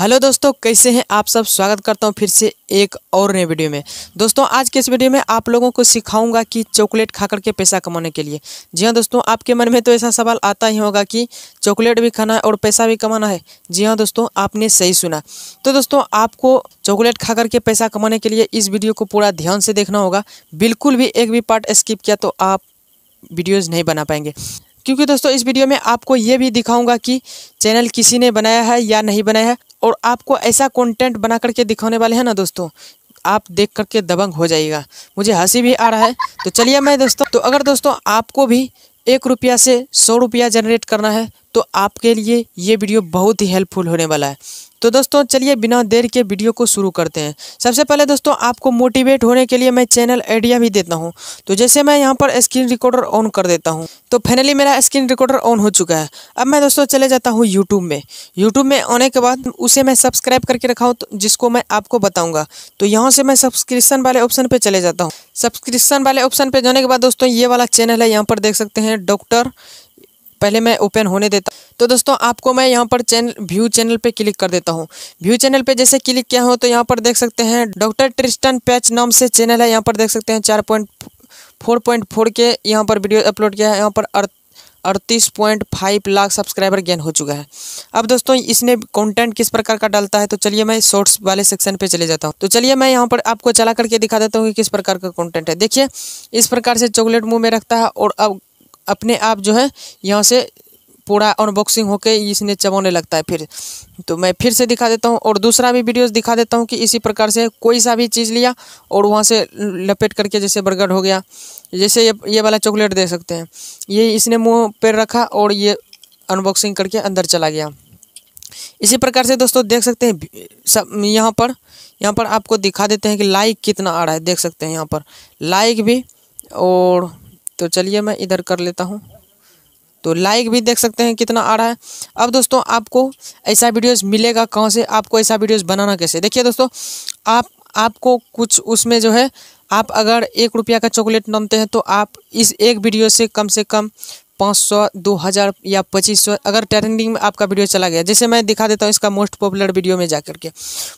hello दोस्तों कैसे हैं आप सब स्वागत करता हूं फिर से एक और नए वीडियो में दोस्तों आज के इस वीडियो में आप लोगों को सिखाऊंगा कि चॉकलेट खा करके पैसा कमाने के लिए जी हाँ दोस्तों आपके मन में तो ऐसा सवाल आता ही होगा कि चॉकलेट भी खाना है और पैसा भी कमाना है जी हाँ दोस्तों आपने सही सुना तो दोस्तों आपको चॉकलेट खा करके पैसा कमाने के लिए इस वीडियो को पूरा ध्यान से देखना होगा बिल्कुल भी एक भी पार्ट स्किप किया तो आप वीडियोज़ नहीं बना पाएंगे क्योंकि दोस्तों इस वीडियो में आपको ये भी दिखाऊंगा कि चैनल किसी ने बनाया है या नहीं बनाया है और आपको ऐसा कंटेंट बना करके दिखाने वाले हैं ना दोस्तों आप देख करके दबंग हो जाएगा मुझे हंसी भी आ रहा है तो चलिए मैं दोस्तों तो अगर दोस्तों आपको भी एक रुपया से सौ रुपया जनरेट करना है तो आपके लिए ये वीडियो बहुत ही हेल्पफुल होने वाला है तो दोस्तों चलिए बिना देर के वीडियो को शुरू करते हैं सबसे पहले दोस्तों आपको मोटिवेट होने के लिए मैं चैनल आइडिया भी देता हूँ तो जैसे मैं यहाँ पर स्क्रीन रिकॉर्डर ऑन कर देता हूँ तो फाइनली मेरा स्क्रीन रिकॉर्डर ऑन हो चुका है अब मैं दोस्तों चले जाता हूँ यूट्यूब में यूट्यूब में आने के बाद उसे मैं सब्सक्राइब करके रखा हूँ तो जिसको मैं आपको बताऊँगा तो यहाँ से मैं सब्सक्रिप्शन वाले ऑप्शन पर चले जाता हूँ सब्सक्रिप्शन वाले ऑप्शन पर जाने के बाद दोस्तों ये वाला चैनल है यहाँ पर देख सकते हैं डॉक्टर पहले मैं ओपन होने देता तो दोस्तों आपको मैं यहाँ पर चैनल व्यू चैनल पे क्लिक कर देता हूँ व्यू चैनल पे जैसे क्लिक किया हो तो यहाँ पर देख सकते हैं डॉक्टर ट्रिस्टन पैच नाम से चैनल है यहाँ पर देख सकते हैं चार पॉइंट फोर पॉइंट फोर के यहाँ पर वीडियो अपलोड किया है यहाँ पर अड़तीस point five lakh subscriber gain हो चुका है अब दोस्तों इसने कंटेंट किस प्रकार का डालता है तो चलिए मैं शॉर्ट्स वाले सेक्शन पे चले जाता हूँ तो चलिए मैं यहाँ पर आपको चला करके दिखा देता हूँ कि किस प्रकार का कंटेंट है देखिए इस प्रकार से चॉकलेट मुंह में रखता है और अब अपने आप जो है यहाँ से पूरा अनबॉक्सिंग होके इसने चबाने लगता है फिर तो मैं फिर से दिखा देता हूँ और दूसरा भी वीडियोस दिखा देता हूँ कि इसी प्रकार से कोई सा भी चीज़ लिया और वहाँ से लपेट करके जैसे बर्गर हो गया जैसे ये ये वाला चॉकलेट दे सकते हैं ये इसने मुँह पर रखा और ये अनबॉक्सिंग करके अंदर चला गया इसी प्रकार से दोस्तों देख सकते हैं सब यहाँ पर यहाँ पर आपको दिखा देते हैं कि लाइक कितना आ रहा है देख सकते हैं यहाँ पर लाइक भी और तो चलिए मैं इधर कर लेता हूँ तो लाइक भी देख सकते हैं कितना आ रहा है अब दोस्तों आपको ऐसा वीडियोस मिलेगा कहाँ से आपको ऐसा वीडियोस बनाना कैसे देखिए दोस्तों आप आपको कुछ उसमें जो है आप अगर एक रुपया का चॉकलेट नमते हैं तो आप इस एक वीडियो से कम से कम पाँच सौ दो हज़ार या पच्चीस सौ अगर ट्रेंडिंग में आपका वीडियो चला गया जैसे मैं दिखा देता हूँ इसका मोस्ट पॉपुलर वीडियो में जा के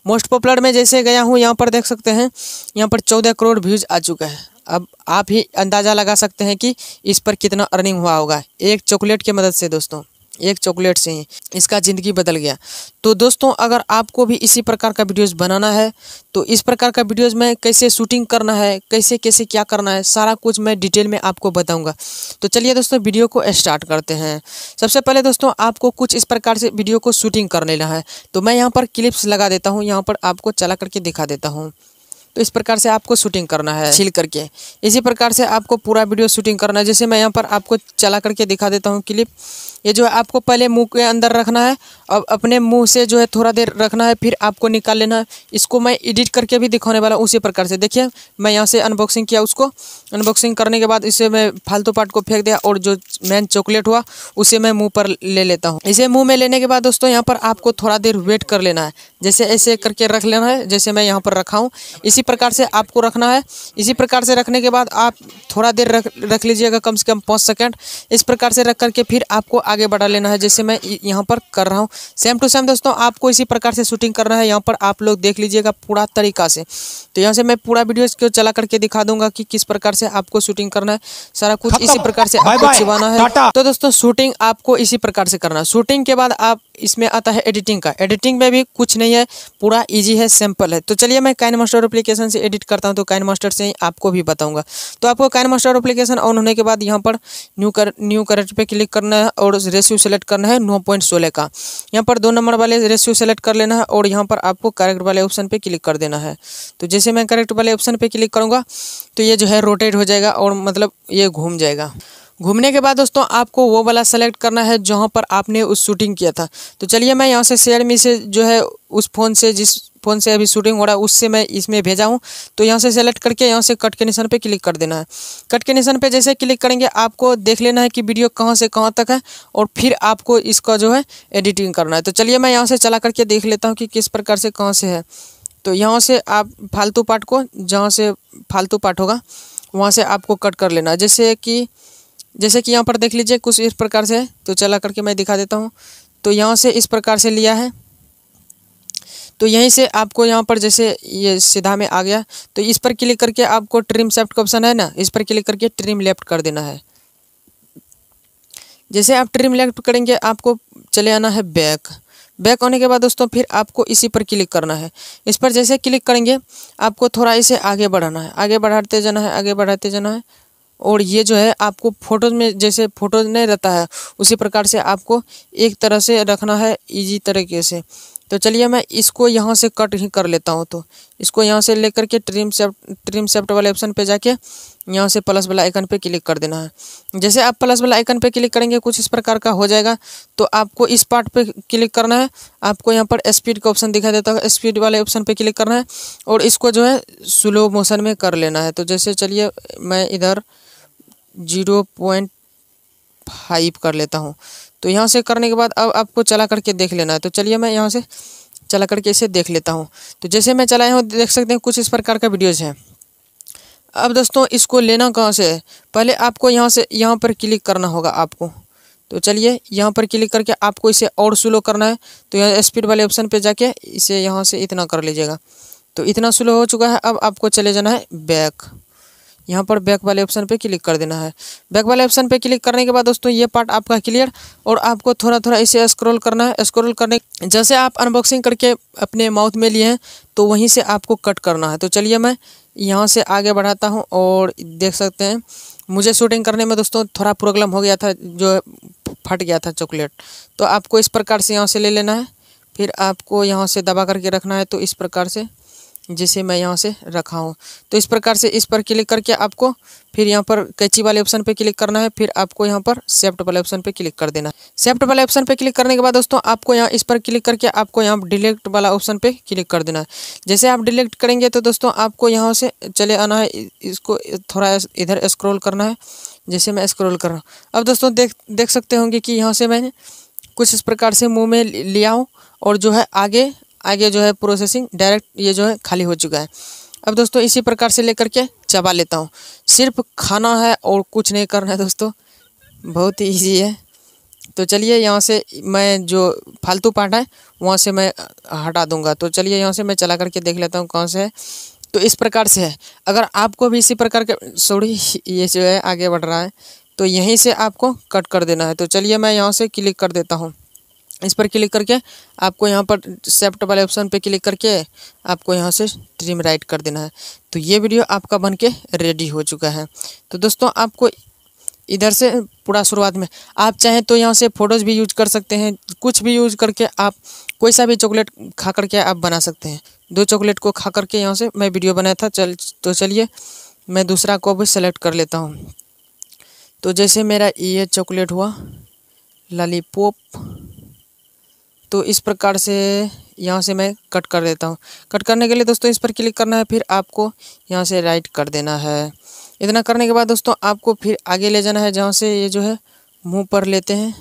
मोस्ट पॉपुलर में जैसे गया हूँ यहाँ पर देख सकते हैं यहाँ पर चौदह करोड़ व्यूज़ आ चुका है अब आप ही अंदाज़ा लगा सकते हैं कि इस पर कितना अर्निंग हुआ होगा एक चॉकलेट की मदद से दोस्तों एक चॉकलेट से ही इसका ज़िंदगी बदल गया तो दोस्तों अगर आपको भी इसी प्रकार का वीडियोस बनाना है तो इस प्रकार का वीडियोस में कैसे शूटिंग करना है कैसे कैसे क्या करना है सारा कुछ मैं डिटेल में आपको बताऊंगा तो चलिए दोस्तों वीडियो को स्टार्ट करते हैं सबसे पहले दोस्तों आपको कुछ इस प्रकार से वीडियो को शूटिंग कर लेना है तो मैं यहाँ पर क्लिप्स लगा देता हूँ यहाँ पर आपको चला करके दिखा देता हूँ तो इस प्रकार से आपको शूटिंग करना है छील करके इसी प्रकार से आपको पूरा वीडियो शूटिंग करना है जैसे मैं यहाँ पर आपको चला करके दिखा देता हूँ क्लिप ये जो है आपको पहले मुंह के अंदर रखना है और अपने मुंह से जो है थोड़ा देर रखना है फिर आपको निकाल लेना है इसको मैं एडिट करके भी दिखाने वाला हूँ उसी प्रकार से देखिए मैं यहाँ से अनबॉक्सिंग किया उसको अनबॉक्सिंग करने के बाद इसे मैं फालतू पार्ट को फेंक दिया और जो मेन चॉकलेट हुआ उसे मैं मुँह पर ले लेता हूँ इसे मुँह में लेने के बाद दोस्तों यहाँ पर आपको थोड़ा देर वेट कर लेना है जैसे ऐसे करके रख लेना है जैसे मैं यहाँ पर रखा हूँ इसी प्रकार से आपको रखना है इसी प्रकार से रखने के बाद आप थोड़ा देर रख रख लीजिएगा कम से कम पाँच सेकेंड इस प्रकार से रख करके फिर आपको आगे बढ़ा लेना है जैसे मैं यहाँ पर कर रहा हूँ सेम टू सेम दोस्तों आपको इसी प्रकार से शूटिंग करना है यहाँ पर आप लोग देख लीजिएगा पूरा तरीका से तो यहाँ से मैं पूरा वीडियो इसको चला करके दिखा दूंगा कि किस प्रकार से आपको शूटिंग करना है सारा कुछ इसी प्रकार से आपको छिवाना है तो दोस्तों शूटिंग आपको इसी प्रकार से करना है शूटिंग के बाद आप इसमें आता है एडिटिंग का एडिटिंग में भी कुछ नहीं है पूरा इजी है सिंपल है तो चलिए मैं काइन मास्टर अप्लीकेशन से एडिट करता हूँ तो काइन मास्टर से ही आपको भी बताऊँगा तो आपको काइन मास्टर अप्लीकेशन ऑन होने के बाद यहाँ पर न्यू कर न्यू करेक्ट पर क्लिक करना है और रेशियो सेलेक्ट करना है नौ पॉइंट सोलह का यहाँ पर दो नंबर वाले रेशियो सेलेक्ट कर लेना है और यहाँ पर आपको करेक्ट वाले ऑप्शन पर क्लिक कर देना है तो जैसे मैं करेक्ट वाले ऑप्शन पर क्लिक करूँगा तो ये जो है रोटेट हो जाएगा और मतलब ये घूम जाएगा घूमने के बाद दोस्तों आपको वो वाला सेलेक्ट करना है जहाँ पर आपने उस शूटिंग किया था तो चलिए मैं यहाँ से शेयर मी से जो है उस फ़ोन से जिस फ़ोन से अभी शूटिंग हो रहा है उससे मैं इसमें भेजा हूँ तो यहाँ से सेलेक्ट करके यहाँ से कट के निशान पे क्लिक कर देना है कट के निशान पे जैसे क्लिक करेंगे आपको देख लेना है कि वीडियो कहाँ से कहाँ तक है और फिर आपको इसका जो है एडिटिंग करना है तो चलिए मैं यहाँ से चला करके देख लेता हूँ कि किस प्रकार से कहाँ से है तो यहाँ से आप फालतू पार्ट को जहाँ से फालतू पार्ट होगा वहाँ से आपको कट कर लेना जैसे कि जैसे कि यहाँ पर देख लीजिए कुछ इस प्रकार से तो चला करके मैं दिखा देता हूँ तो यहाँ से इस प्रकार से लिया है तो यहीं से आपको यहाँ पर जैसे ये सीधा में आ गया तो इस पर क्लिक करके आपको ट्रिम सेफ्ट का ऑप्शन है ना इस पर क्लिक करके ट्रिम लेफ्ट कर देना है जैसे आप ट्रिम लेफ्ट करेंगे आपको चले आना है बैक बैक होने के बाद दोस्तों फिर आपको इसी पर क्लिक करना है इस पर जैसे क्लिक करेंगे आपको थोड़ा इसे आगे बढ़ाना है आगे बढ़ाते जाना है आगे बढ़ाते जाना है और ये जो है आपको फोटोज में जैसे फोटो नहीं रहता है उसी प्रकार से आपको एक तरह से रखना है इजी तरीके से तो चलिए मैं इसको यहाँ से कट ही कर लेता हूँ तो इसको यहाँ से लेकर के ट्रिम सेफ्ट ट्रिम सेफ्ट वाले ऑप्शन पे जाके यहाँ से प्लस वाला आइकन पे क्लिक कर देना है जैसे आप प्लस वाला आइकन पे क्लिक करेंगे कुछ इस प्रकार का हो जाएगा तो आपको इस पार्ट पे क्लिक करना है आपको यहाँ पर स्पीड का ऑप्शन दिखाई देता है स्पीड वाले ऑप्शन पे क्लिक करना है और इसको जो है स्लो मोशन में कर लेना है तो जैसे चलिए मैं इधर जीरो पॉइंट फाइव कर लेता हूँ तो यहाँ से करने के बाद अब आपको चला करके देख लेना है तो चलिए मैं यहाँ से चला करके इसे देख लेता हूँ तो जैसे मैं चलाया हूँ देख सकते हैं कुछ इस प्रकार का वीडियोज़ हैं अब दोस्तों इसको लेना कहाँ से है पहले आपको यहाँ से यहाँ पर क्लिक करना होगा आपको तो चलिए यहाँ पर क्लिक करके आपको इसे और स्लो करना है तो यहाँ स्पीड वाले ऑप्शन पे जाके इसे यहाँ से इतना कर लीजिएगा तो इतना स्लो हो चुका है अब आपको चले जाना है बैक यहाँ पर बैक वाले ऑप्शन पे क्लिक कर देना है बैक वाले ऑप्शन पे क्लिक करने के बाद दोस्तों ये पार्ट आपका क्लियर और आपको थोड़ा थोड़ा इसे स्क्रॉल करना है स्क्रॉल करने जैसे आप अनबॉक्सिंग करके अपने माउथ में लिए हैं तो वहीं से आपको कट करना है तो चलिए मैं यहाँ से आगे बढ़ाता हूँ और देख सकते हैं मुझे शूटिंग करने में दोस्तों थोड़ा प्रॉब्लम हो गया था जो फट गया था चॉकलेट तो आपको इस प्रकार से यहाँ से ले लेना है फिर आपको यहाँ से दबा करके रखना है तो इस प्रकार से जिसे मैं यहाँ से रखा हूँ तो इस प्रकार से इस पर क्लिक करके आपको फिर यहाँ पर कैची वाले ऑप्शन पे क्लिक करना है फिर आपको यहाँ पर सेफ्ट वाले ऑप्शन पे क्लिक कर देना है सेफ्ट वाले ऑप्शन पे क्लिक करने के बाद दोस्तों आपको यहाँ इस पर क्लिक करके आपको यहाँ डिलेक्ट वाला ऑप्शन पे क्लिक कर देना है जैसे आप डिलेक्ट करेंगे तो दोस्तों आपको यहाँ से चले आना है इसको थोड़ा इधर स्क्रोल करना है जैसे मैं स्क्रोल कर रहा हूँ अब दोस्तों देख देख सकते होंगे कि यहाँ से मैंने कुछ इस प्रकार से मुँह में लिया हूँ और जो है आगे आगे जो है प्रोसेसिंग डायरेक्ट ये जो है खाली हो चुका है अब दोस्तों इसी प्रकार से लेकर के चबा लेता हूँ सिर्फ खाना है और कुछ नहीं करना है दोस्तों बहुत ही ईजी है तो चलिए यहाँ से मैं जो फालतू पार्ट है वहाँ से मैं हटा दूंगा तो चलिए यहाँ से मैं चला करके देख लेता हूँ कौन से है तो इस प्रकार से है अगर आपको भी इसी प्रकार के सॉरी ये जो है आगे बढ़ रहा है तो यहीं से आपको कट कर देना है तो चलिए मैं यहाँ से क्लिक कर देता हूँ इस पर क्लिक करके आपको यहाँ पर सेप्ट वाले ऑप्शन पे क्लिक करके आपको यहाँ से ट्रिम राइट कर देना है तो ये वीडियो आपका बन के रेडी हो चुका है तो दोस्तों आपको इधर से पूरा शुरुआत में आप चाहें तो यहाँ से फ़ोटोज़ भी यूज कर सकते हैं कुछ भी यूज करके आप कोई सा भी चॉकलेट खा करके आप बना सकते हैं दो चॉकलेट को खा करके यहाँ से मैं वीडियो बनाया था चल तो चलिए मैं दूसरा को भी सेलेक्ट कर लेता हूँ तो जैसे मेरा ये चॉकलेट हुआ लॉलीपॉप तो इस प्रकार से यहाँ से मैं कट कर देता हूँ कट करने के लिए दोस्तों इस पर क्लिक करना है फिर आपको यहाँ से राइट कर देना है इतना करने के बाद दोस्तों आपको फिर आगे ले जाना है जहाँ से ये जो है मुंह पर लेते हैं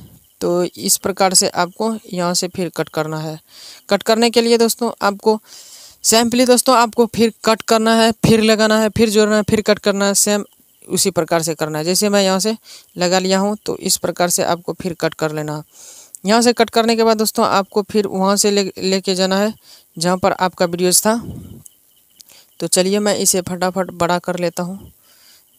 तो इस प्रकार से आपको यहाँ से फिर कट करना है कट करने के लिए दोस्तों आपको सैम्पली दोस्तों आपको फिर कट करना है फिर लगाना है फिर जोड़ना है फिर कट करना है सेम उसी प्रकार से करना है जैसे मैं यहाँ से लगा लिया हूँ तो इस प्रकार से आपको फिर कट कर लेना यहाँ से कट करने के बाद दोस्तों आपको फिर वहाँ से ले लेके जाना है जहाँ पर आपका वीडियोज़ था तो चलिए मैं इसे फटाफट बड़ा कर लेता हूँ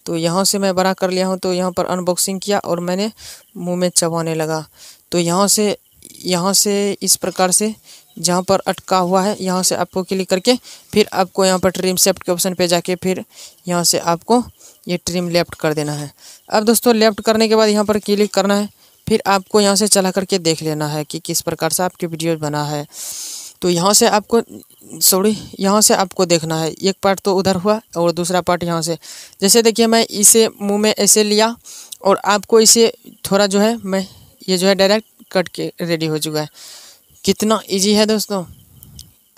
तो यहाँ से मैं बड़ा कर लिया हूँ तो यहाँ पर अनबॉक्सिंग किया और मैंने मुँह में चबाने लगा तो यहाँ से यहाँ से इस प्रकार से जहाँ पर अटका हुआ है यहाँ से आपको क्लिक करके फिर आपको यहाँ पर ट्रिम सेफ्ट के ऑप्शन पे जाके फिर यहाँ से आपको ये ट्रिम लेफ्ट कर देना है अब दोस्तों लेफ्ट करने के बाद यहाँ पर क्लिक करना है फिर आपको यहाँ से चला करके देख लेना है कि किस प्रकार से आपकी वीडियो बना है तो यहाँ से आपको सॉरी यहाँ से आपको देखना है एक पार्ट तो उधर हुआ और दूसरा पार्ट यहाँ से जैसे देखिए मैं इसे मुंह में ऐसे लिया और आपको इसे थोड़ा जो है मैं ये जो है डायरेक्ट कट के रेडी हो चुका है कितना इजी है दोस्तों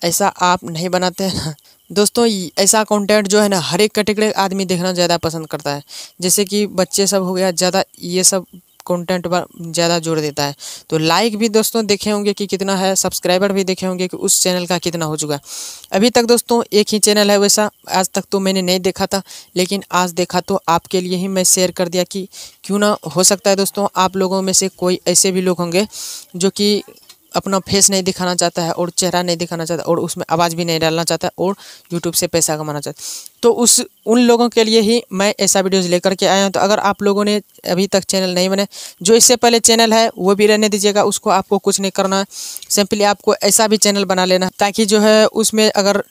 ऐसा आप नहीं बनाते हैं ना दोस्तों ऐसा कंटेंट जो है ना हर एक कैटेगरी आदमी देखना ज़्यादा पसंद करता है जैसे कि बच्चे सब हो गया ज़्यादा ये सब कंटेंट पर ज़्यादा जोर देता है तो लाइक भी दोस्तों देखे होंगे कि कितना है सब्सक्राइबर भी देखे होंगे कि उस चैनल का कितना हो चुका है अभी तक दोस्तों एक ही चैनल है वैसा आज तक तो मैंने नहीं देखा था लेकिन आज देखा तो आपके लिए ही मैं शेयर कर दिया कि क्यों ना हो सकता है दोस्तों आप लोगों में से कोई ऐसे भी लोग होंगे जो कि अपना फेस नहीं दिखाना चाहता है और चेहरा नहीं दिखाना चाहता और उसमें आवाज़ भी नहीं डालना चाहता और यूट्यूब से पैसा कमाना चाहता तो उस उन लोगों के लिए ही मैं ऐसा वीडियोस लेकर के आया हूँ तो अगर आप लोगों ने अभी तक चैनल नहीं बने जो इससे पहले चैनल है वो भी रहने दीजिएगा उसको आपको कुछ नहीं करना है सिंपली आपको ऐसा भी चैनल बना लेना ताकि जो है उसमें अगर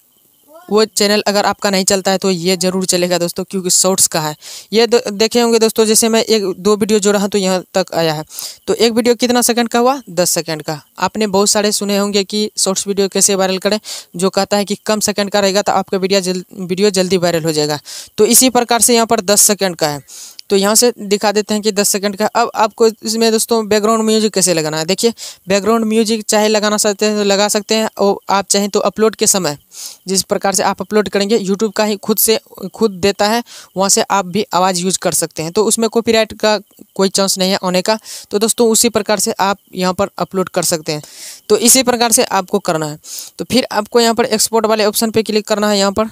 वो चैनल अगर आपका नहीं चलता है तो ये ज़रूर चलेगा दोस्तों क्योंकि शॉर्ट्स का है ये देखे होंगे दोस्तों जैसे मैं एक दो वीडियो जो रहा तो यहाँ तक आया है तो एक वीडियो कितना सेकंड का हुआ दस सेकंड का आपने बहुत सारे सुने होंगे कि शॉर्ट्स वीडियो कैसे वायरल करें जो कहता है कि कम सेकेंड का रहेगा तो आपका वीडियो वीडियो जल्दी वायरल हो जाएगा तो इसी प्रकार से यहाँ पर दस सेकेंड का है तो यहाँ से दिखा देते हैं कि दस सेकंड का अब आपको इसमें दोस्तों बैकग्राउंड म्यूजिक कैसे लगाना है देखिए बैकग्राउंड म्यूजिक चाहे लगाना सकते हैं तो लगा सकते हैं और आप चाहें तो अपलोड के समय जिस प्रकार से आप अपलोड करेंगे यूट्यूब का ही खुद से खुद देता है वहाँ से आप भी आवाज़ यूज कर सकते हैं तो उसमें राइट का कोई चांस नहीं है आने का तो दोस्तों उसी प्रकार से आप यहाँ पर अपलोड कर सकते हैं तो इसी प्रकार से आपको करना है तो फिर आपको यहाँ पर एक्सपोर्ट वाले ऑप्शन पर क्लिक करना है यहाँ पर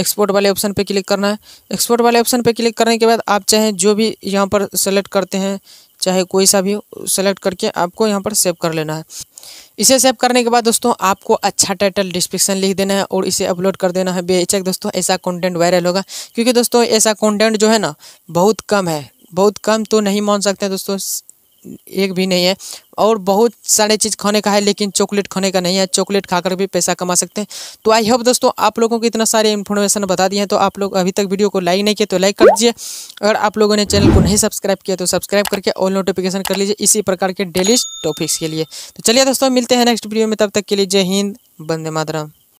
एक्सपोर्ट वाले ऑप्शन पे क्लिक करना है एक्सपोर्ट वाले ऑप्शन पे क्लिक करने के बाद आप चाहे जो भी यहाँ पर सेलेक्ट करते हैं चाहे कोई सा भी सेलेक्ट करके आपको यहाँ पर सेव कर लेना है इसे सेव करने के बाद दोस्तों आपको अच्छा टाइटल डिस्क्रिप्शन लिख देना है और इसे अपलोड कर देना है बेचक दोस्तों ऐसा कॉन्टेंट वायरल होगा क्योंकि दोस्तों ऐसा कॉन्टेंट जो है ना बहुत कम है बहुत कम तो नहीं मान सकते दोस्तों एक भी नहीं है और बहुत सारे चीज़ खाने का है लेकिन चॉकलेट खाने का नहीं है चॉकलेट खाकर भी पैसा कमा सकते हैं तो आई होप दोस्तों आप लोगों को इतना सारे इन्फॉर्मेशन बता दिए हैं तो आप लोग अभी तक वीडियो को लाइक नहीं किया तो लाइक कर दीजिए अगर आप लोगों ने चैनल को नहीं सब्सक्राइब किया तो सब्सक्राइब करके ऑल नोटिफिकेशन कर लीजिए इसी प्रकार के डेली टॉपिक्स के लिए तो चलिए दोस्तों मिलते हैं नेक्स्ट वीडियो में तब तक के लिए जय हिंद बंदे मातरम